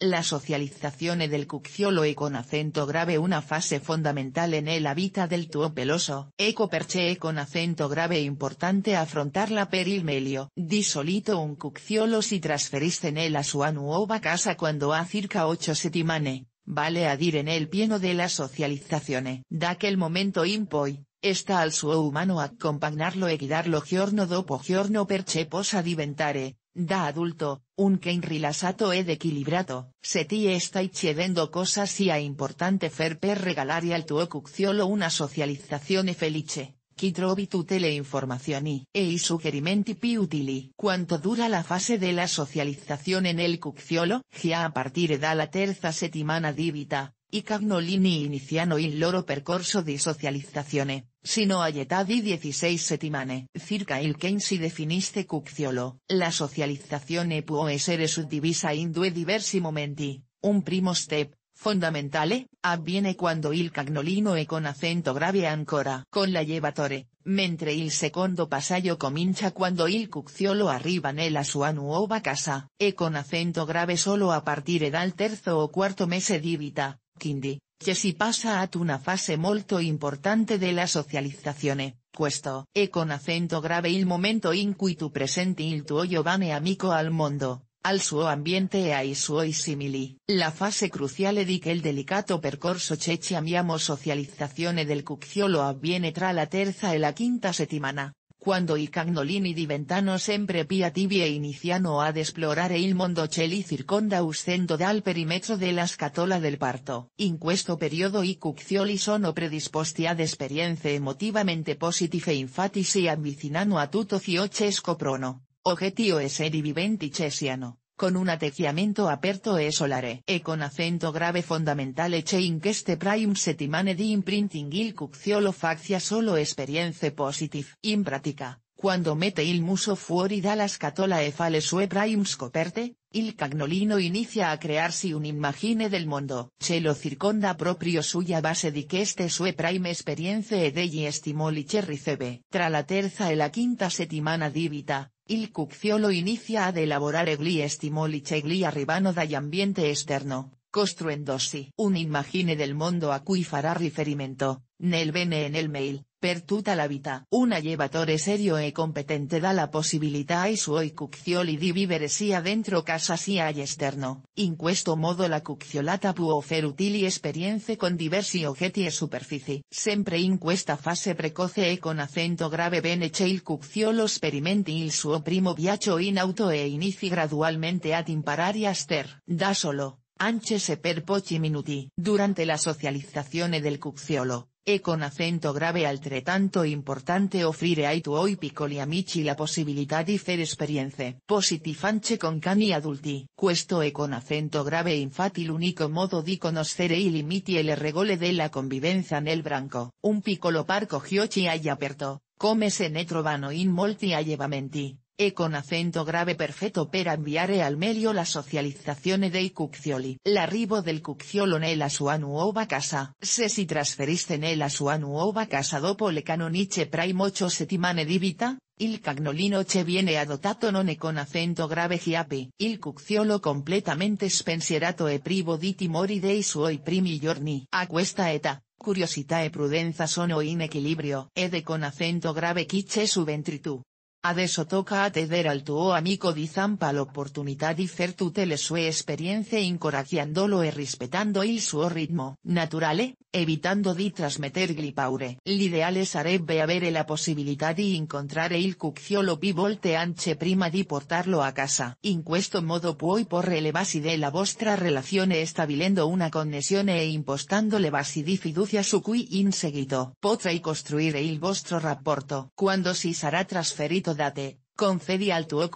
La socialización del cucciolo e con acento grave una fase fundamental en el hábitat del tuo peloso. Eco perche e con acento grave importante afrontar la perilmelio. Di solito un cucciolo si él a su anuova casa cuando ha circa ocho settimane, vale a en el pieno la socialización. Da aquel momento in poi, está al suo humano accompagnarlo e guidarlo giorno dopo giorno perche posa diventare, da adulto, un que rilasato ed equilibrato, se ti stai cosas cosa a importante fer per regalare al tuo cucciolo una socializzazione felice. Chi trovi tele le informazioni e i suggerimenti più utili. Quanto dura la fase de socialización en el cucciolo? Gia a partire la terza settimana divita. I cagnolini iniziano il loro percorso di socializzazione, sino a età di 16 settimane. Circa il si definiste cucciolo. La socializzazione può essere suddivisa in due diversi momenti. Un primo step, fondamentale, avviene quando il cagnolino e con acento grave ancora con la llevatore, mentre il secondo passaggio comincia quando il cucciolo arriva nella sua nuova casa, e con acento grave solo a partire dal terzo o quarto mese di vita, Quindi, che si passa ad una fase molto importante della socializzazione, questo e con accento grave il momento in cui tu presenti il tuo giovane amico al mondo, al suo ambiente e ai suoi simili. La fase cruciale di quel delicato percorso che chiamiamo socializzazione del cucciolo avviene tra la terza e la quinta settimana quando i cagnolini diventano sempre piativi e iniziano ad esplorare il mondo celi circonda uscendo dal perimetro della scatola del parto. In questo periodo i cuccioli sono predisposti ad esperienze emotivamente positive infatti si avvicinano a tutto ciò che scoprono, o che tio viventi con un ateciamiento aperto e solare e con acento grave fondamentale che in queste prime settimane di imprinting il cucciolo faccia solo esperienze positive. In pratica, quando mette il muso fuori dalla scatola e fa le sue prime scoperte, il cagnolino inizia a crearsi un'immagine del mondo. Ce lo circonda proprio suya base di este sue prime esperienze e degli stimoli che riceve. Tra la terza e la quinta settimana di vita, Il cucciolo inicia ad elaborare gli che gli arrivano ambiente esterno, costruendosi un'immagine del mundo a cui fará riferimento, nel bene en el mail. Per tutta la vita. Un allevatore serio e competente dà la possibilità ai suoi cuccioli di vivere sia dentro casa sia all'esterno. In questo modo la cucciolata può offrire utili esperienze con diversi oggetti e superfici. Sempre in questa fase precoce e con acento grave bene che il cucciolo sperimenti il suo primo viaggio in auto e inizi gradualmente ad imparare a ster. Da solo, anche se per pochi minuti. Durante la socializzazione del cucciolo e con acento grave altrettanto importante offrire ai tuoi piccoli amici la possibilità di fare esperienze positifanche con cani adulti. Questo e con acento grave infatti l'unico modo di conoscere i limiti e le regole della convivenza nel branco. Un piccolo parco Giochi hai aperto, come se ne trovano in molti allevamenti, e con acento grave perfecto per enviare al medio la socializzazione dei cuccioli. l'arribo del cucciolo nella sua nuova casa. Se si trasferiste nella sua nuova casa dopo le canoniche prime 8 settimane di vita, il cagnolino che viene adottato non con acento grave giapi. Il cucciolo completamente spensierato e privo di timori dei suoi primi giorni. A questa età, curiosità e prudenza sono in equilibrio. Ed de con acento grave quiche su ventritu. Adesso toca a al tuo amico di zampa l'opportunità di fer tutte le sue esperienze incoraggiandolo e rispettando il suo ritmo naturale, evitando di trasmettergli paure. L'ideale sarebbe avere la possibilità di incontrare il cucciolo più volte anche prima di portarlo a casa. In questo modo puoi porre le basi della vostra relazione stabilendo una connessione e impostando le basi di fiducia su cui in seguito potrai costruire il vostro rapporto. si sarà trasferito date, concedi al tuo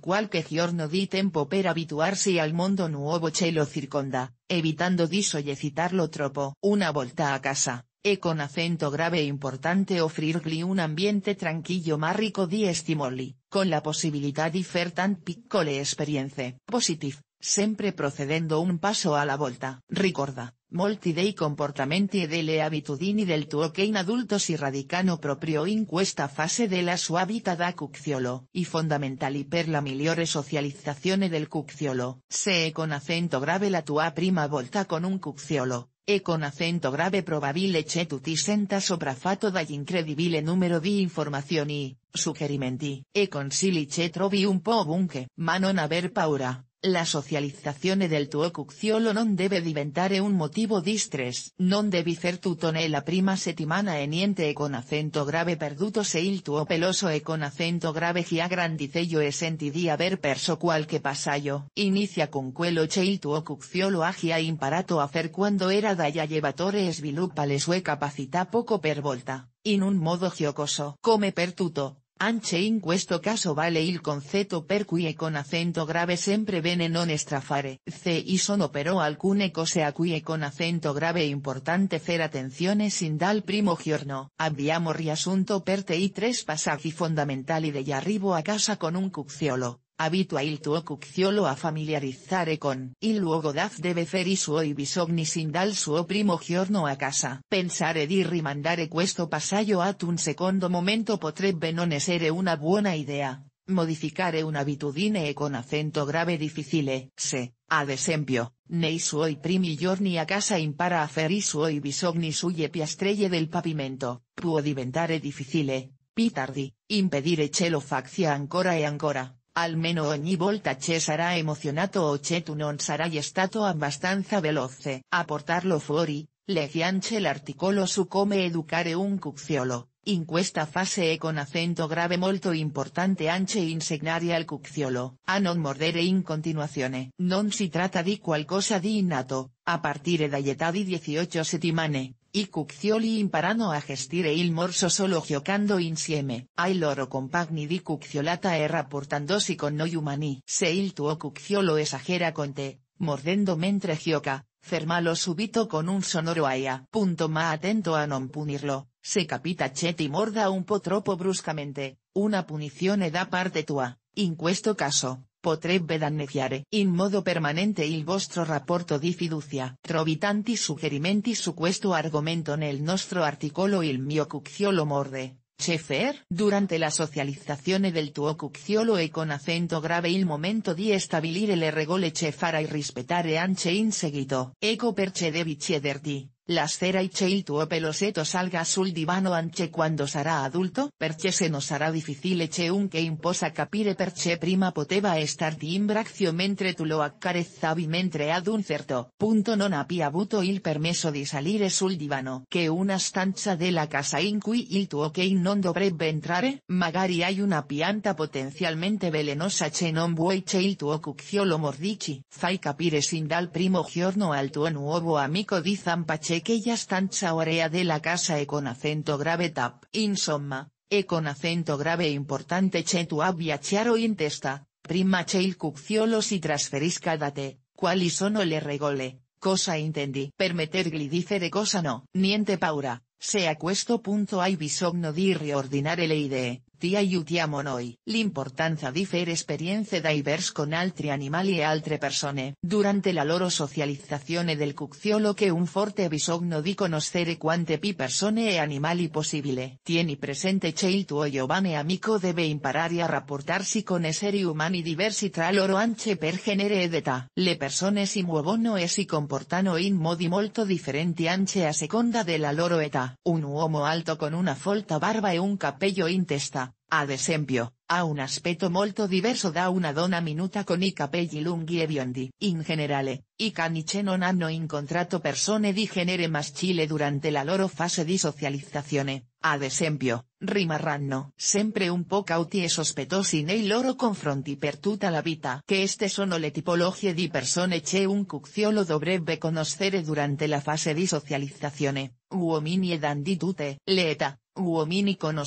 cual que giorno di tempo per abituarsi al mondo nuovo che lo circonda, evitando di sollecitarlo troppo. Una volta a casa, e con acento grave e importante offrirgli un ambiente tranquillo ma rico di estimoli, con la possibilità di fer tan piccole esperienze. Positive, sempre procedendo un paso a la volta. Ricorda, Molti dei comportamenti e delle abitudini del tuo cane in adulto si radicano proprio in questa fase della sua vita da cucciolo i fondamentali per la migliore socializzazione del cucciolo. Se e con acento grave la tua prima volta con un cucciolo, e con acento grave probabile che tu ti senta sopraffatto incredibile numero di informazioni, suggerimenti e consigli che trovi un po' ovunque. Ma non aver paura, la socialización del tuo cucciolo non debe diventare un motivo distres Non devi tu tutone la prima settimana e niente e con acento grave perduto se il tuo peloso e con acento grave gia grandicello e senti ver aver perso qualche yo. Inicia con quello che il tuo cucciolo agia imparato a cuando era da llevatore e sviluppa le sue capacità poco per volta, in un modo giocoso. Come pertuto. Anche in questo caso vale il concetto per cui e con acento grave sempre bene non strafare. Ci sono però alcune cose a cui e con acento grave importante fare attenzione sin dal primo giorno. Abbiamo riassunto per te i tres passaggi fondamentali degli arrivo a casa con un cucciolo. Habitua il tuo cucciolo a familiarizzare con il luogo daf deve i suoi bisogni sin dal suo primo giorno a casa. Pensare di rimandare questo passaggio a un secondo momento potrebbe non essere una buona idea. Modificare un'abitudine e con acento grave difficile, se, ad esempio, nei suoi primi giorni a casa impara a fer i suoi bisogni sulle piastrelle del pavimento, può diventare difficile, pitardi, tardi, impedire ce faccia ancora e ancora almeno ogni volta che sarà emozionato o che tu non sarai stato abbastanza veloce a portarlo fuori, le el l'articolo su come educare un cucciolo, in questa fase e con acento grave molto importante anche insegnare al cucciolo a non mordere in continuazione. Non si tratta di qualcosa di innato, a partire dall'età di 18 settimane, I cuccioli imparano a gestire il morso solo giocando insieme ai loro compagni di cucciolata e rapportandosi con noi umani. Se il tuo cucciolo esagera con te, mordendo mentre gioca, fermalo subito con un sonoro aia. Punto ma atento a non punirlo, se capita Che ti morda un po' troppo bruscamente, una punizione da parte tua, in questo caso, potrebbe danneggiare in modo permanente il vostro rapporto di fiducia. Trovitanti suggerimenti su questo argomento nel nostro articolo Il mio cucciolo morde. Chefer. Durante la socializzazione del tuo cucciolo e con acento grave il momento di stabilire le regole che farai rispettare anche in seguito. Ecco perche devi chiederti, la cera y il tuo peloseto salga sul divano anche cuando sarà adulto, perché se nos sarà difficile eche un que imposa capire perche prima poteva estar in mentre tu lo accarezzavi mentre ad un certo punto non più avuto il permesso di salire sul divano. Che una stanza della casa in cui il tuo cane non dovrebbe entrare, magari hay una pianta potenzialmente velenosa che non vuoi che il tuo cucciolo mordici. Fai capire sin dal primo giorno al tuo nuovo amico di Zampache Aquella stanza de la casa e con acento grave tap. Insomma, e con acento grave importante che tu abbia chiaro intesta, prima che il cucciolo si trasferisca date, quali sono le regole, cosa intendi permettergli dice de cosa no. Niente paura, se a questo punto hay bisogno di riordinare le idee, Ti aiutiamo noi. L'importanza di fer esperienze divers con altri animali e altre persone. Durante la loro socializzazione del cucciolo che un forte bisogno di conoscere quante pi persone e animali possibile. Tieni presente che il tuo giovane amico deve imparare a rapportarsi con esseri umani diversi tra loro anche per genere ed età. Le persone si muovono e si comportano in modi molto differenti anche a seconda della loro età. Un uomo alto con una folta barba e un capello in testa a ad esempio, ha un aspetto molto diverso da una donna minuta con i capelli lunghi e biondi. In generale, i canice non hanno incontrato persone di genere maschile durante la loro fase di socializzazione, ad esempio, rimarranno sempre un po' cauti e sospettosi nei loro confronti per tutta la vita. Che este sono le tipologie di persone che un cucciolo dovrebbe conoscere durante la fase di socializzazione, uomini e le L'età, uomini con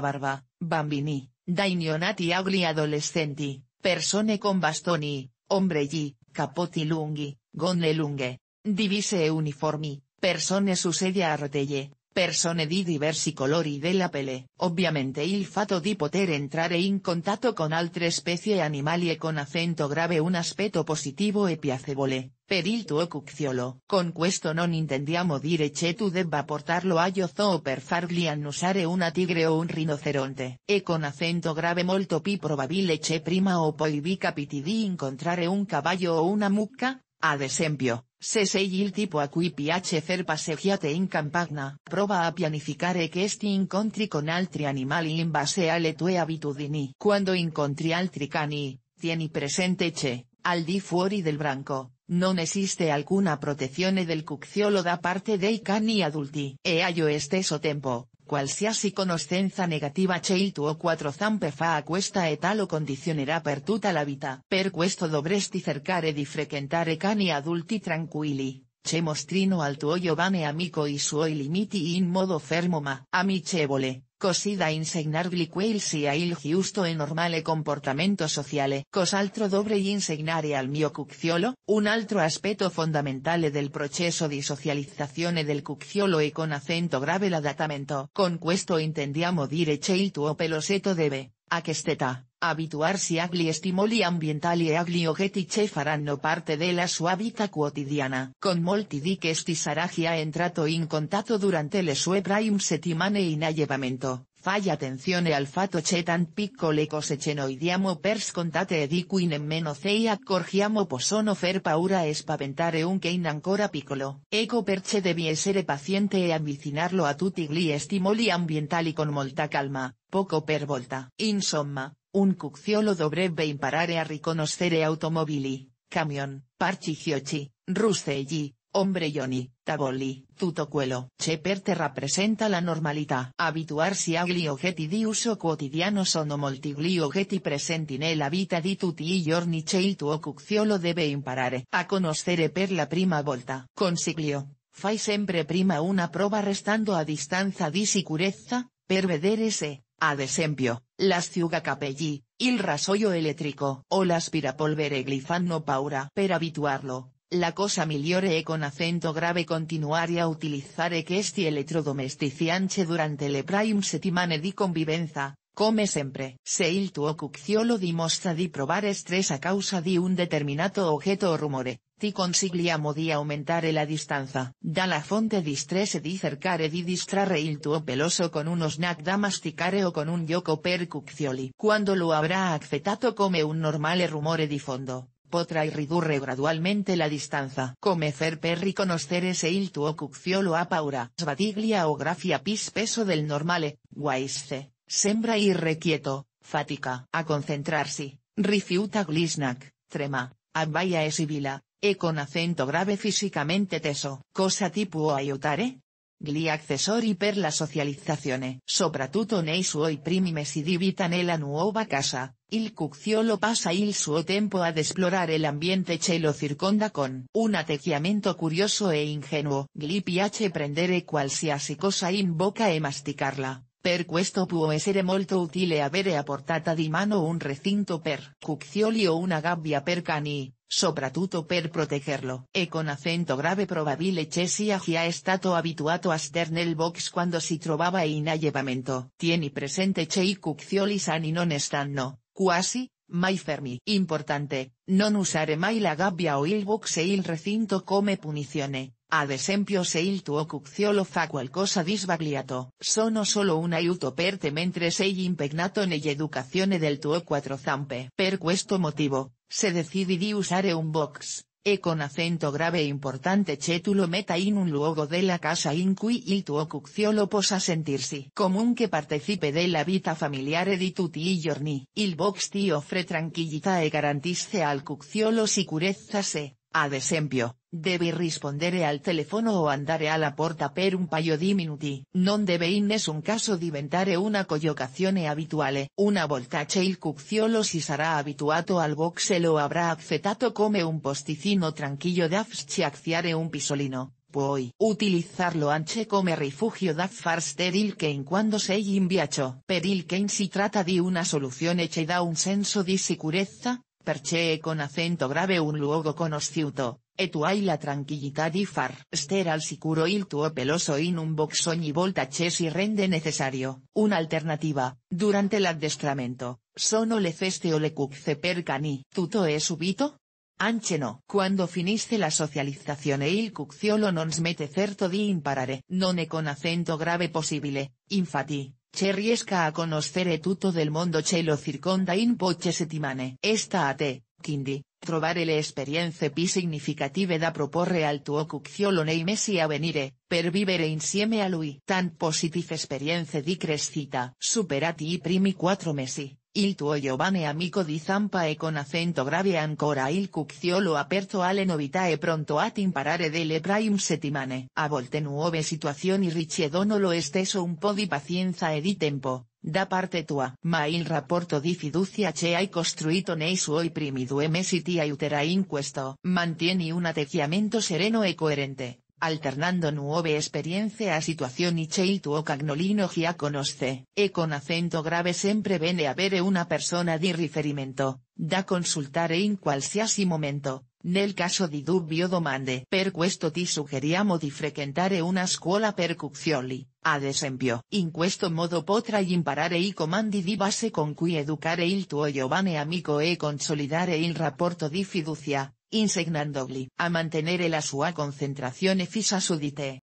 barba, Bambini, dainionati agli adolescenti, persone con bastoni, ombrelli, capoti lunghi, gonne lunghe, divise e uniformi, persone su sedia a rotelle, persone di diversi colori della pelle. Ovviamente il fatto di poter entrare in contatto con altre specie animali e con acento grave un aspetto positivo e piacevole, Per il tuo cucciolo. Con questo non intendiamo dire che tu debba portarlo a Yozo o per fargli annusare una tigre o un rinoceronte. E con acento grave molto pi probabile che prima o poi vi capiti di incontrare un caballo o una mucca, ad esempio, se sei il tipo a cui piace fer passeggiate in campagna, prova a pianificare este incontri con altri animali in base alle tue abitudini. Cuando incontri altri cani, tieni presente che, al di fuori del branco, Non esiste alcuna protezione del cucciolo da parte dei cani adulti. E a yo stesso tempo, qualsiasi conoscenza negativa che il tuo quattro zampe fa a questa età lo condizionerà per tutta la vita. Per questo dovresti cercare di frequentare cani adulti tranquilli. che mostrino al tuo giovane amico i suoi limiti in modo fermo ma amicevole, cosida insegnar si a il giusto e normale comportamento sociale. Cos'altro dobre insegnare al mio cucciolo? Un altro aspetto fondamentale del processo di socializzazione del cucciolo e con acento grave l'adattamento. Con questo intendiamo dire che il tuo peloseto deve, a quest'età, si agli stimoli ambientali e agli oggetti che faranno parte della sua vita quotidiana. Con molti di questi sarà ha entrato in contatto durante le sue prime settimane in allevamento. Fai attenzione al fatto che tan piccole cose pers noi diamo per scontate e di cui nemmeno accorgiamo possono fer paura e spaventare un cane ancora piccolo. Ecco perché devi essere paziente e avvicinarlo a tutti gli stimoli ambientali con molta calma, poco per volta. Insomma, un cucciolo dovrebbe imparare a riconoscere automobili, camion, parchi giochi, ruscelli, Hombre Johnny, Tavoli, tutto quello. Che per te rappresenta la normalità. Abituarsi gli oggetti di uso quotidiano sono molti gli oggetti presenti nella vita di tutti i giorni che il tuo cucciolo deve imparare a conoscere per la prima volta. Consiglio, fai sempre prima una prova restando a distanza di sicurezza, per vedere se, Ad esempio, ciuga capelli, il rasoio elettrico o l'aspirapolvere glifanno paura. Per habituarlo, la cosa migliore è con acento grave continuare a utilizzare questi elettrodomestici anche durante le prime settimane di convivenza, come sempre. Se il tuo cucciolo dimostra di provare stress a causa di un determinato oggetto o rumore, si consigliamo di aumentare la distanza la fonte distrese di cercare di distrarre il tuo peloso con uno snack da masticare o con un gioco per cuccioli. Quando lo habrá accettato come un normale rumore di fondo, y ridurre gradualmente la distanza. Come fer per riconoscere se il tuo cucciolo ha paura. Sbatiglia o grafia pis peso del normale, guaisce, sembra irrequieto, fatica. A concentrarsi, rifiuta glisnac, trema, abbaia e sibila, e con acento grave físicamente teso. Cosa tipo aiutare? Gli accessori per la socializzazione. Soprattutto nei suoi primi mesi di vita nella nuova casa, il cucciolo passa il suo tempo ad el ambiente che lo circonda con un atteggiamento curioso e ingenuo. Gli piace prendere qualsiasi cosa in bocca e masticarla, Per questo può essere molto utile avere a portata di mano un recinto per cuccioli o una gabbia per cani, soprattutto per protegerlo. E con acento grave probabile che sia già stato abituato a sternel nel box quando si trovava in allevamento. Tieni presente che i cuccioli sani non stanno, quasi, Mai fermi. Importante, non usare mai la gabbia o il box e il recinto come punizione, ad esempio se il tuo cucciolo fa qualcosa disbagliato. Sono solo un aiuto per te mentre sei impegnato nell'educazione del tuo quattro zampe. Per questo motivo, se decidi usare un box, e con acento grave e importante che meta lo in un luogo la casa in cui il tuo cucciolo possa sentirsi común participe de la vita familiare di tutti i giorni. Il box ti offre tranquillità e garantisce al cucciolo sicurezza se, ad esempio, Devi rispondere al teléfono o andare la porta per un paio di minuti. Non deve in nessun caso diventare una collocazione abituale. Una volta che il cucciolo si sarà abituato al box lo avrà accettato come un posticino tranquillo da acciare un pisolino. Puoi utilizarlo anche come rifugio da farster il che in quando sei in viaggio. Per il in si tratta di una soluzione che da un senso di sicurezza, perché con acento grave un luogo conosciuto e tu hai la tranquillità di far ster al sicuro il tuo peloso in un box ogni volta che si rende necessario. alternativa, durante l'addestramento, sono le feste o le cucce per cani. Tutto è e subito? Anche no. Quando finisce la socializzazione il cucciolo non smette certo di imparare. Non e con acento grave possibile, infatti, Che riesca a conoscere tutto del mondo che lo circonda in poche settimane. Esta te. Quindi, trovare le esperienze pi significative da proporre al tuo cucciolo nei mesi a venire, per vivere insieme a lui. Tan positive esperienze di crescita. Superati i primi quattro mesi. Il tuo giovane amico di Zampa e con acento grave ancora il cucciolo aperto alle novità e pronto ti imparare delle prime settimane. A volte nuove situazioni richiedono lo esteso un po' di pazienza e di tempo, Da parte tua, ma il rapporto di fiducia che hai costruito nei suoi primi due mesi ti aiuterà in questo. Mantieni un atteggiamento sereno e coerente, alternando nuove esperienze a situazioni che il tuo cagnolino già conosce, e con acento grave sempre bene avere una persona di riferimento, da consultare in qualsiasi momento, Nel caso di dubbio domande per questo ti suggeriamo di frequentare una scuola per cuccioli, ad esempio. In questo modo potrai imparare i comandi di base con cui educare il tuo giovane amico e consolidare il rapporto di fiducia, insegnandogli a mantenere la sua concentrazione fissa su di te.